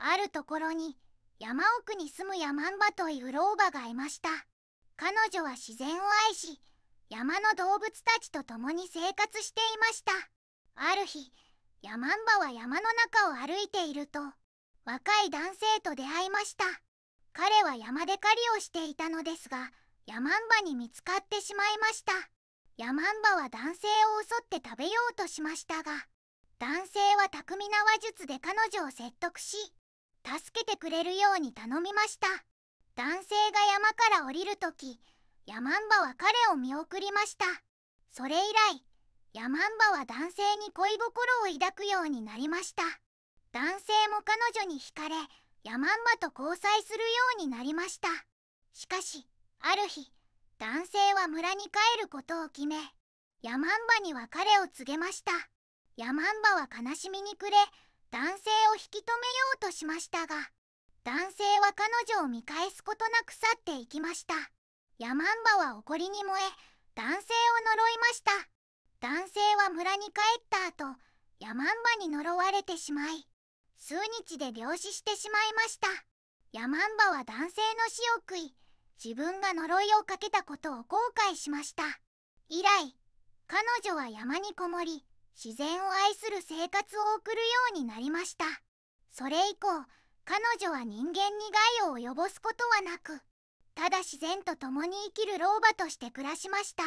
あるところに山奥に住むヤマンバという老婆がいました彼女は自然を愛し山の動物たちと共に生活していましたある日ヤマンバは山の中を歩いていると若い男性と出会いました彼は山で狩りをしていたのですがヤマンバに見つかってしまいましたヤマンバは男性を襲って食べようとしましたが男性は巧みな話術で彼女を説得し助けてくれるように頼みました男性が山から降りるときヤマンバは彼を見送りましたそれ以来ヤマンバは男性に恋心を抱くようになりました男性も彼女に惹かれヤマンバと交際するようになりましたしかしある日男性は村に帰ることを決めヤマンバに別れを告げましたヤマンバは悲しみに暮れ男性を引き止めようとしましたが男性は彼女を見返すことなく去っていきましたヤマンバは怒りに燃え男性を呪いました男性は村に帰った後ヤマンバに呪われてしまい数日で病死してしまいましたヤマンバは男性の死を食い自分が呪いをかけたことを後悔しました以来彼女は山にこもり自然を愛する生活を送るようになりましたそれ以降彼女は人間に害を及ぼすことはなくただ自然と共に生きる老婆として暮らしました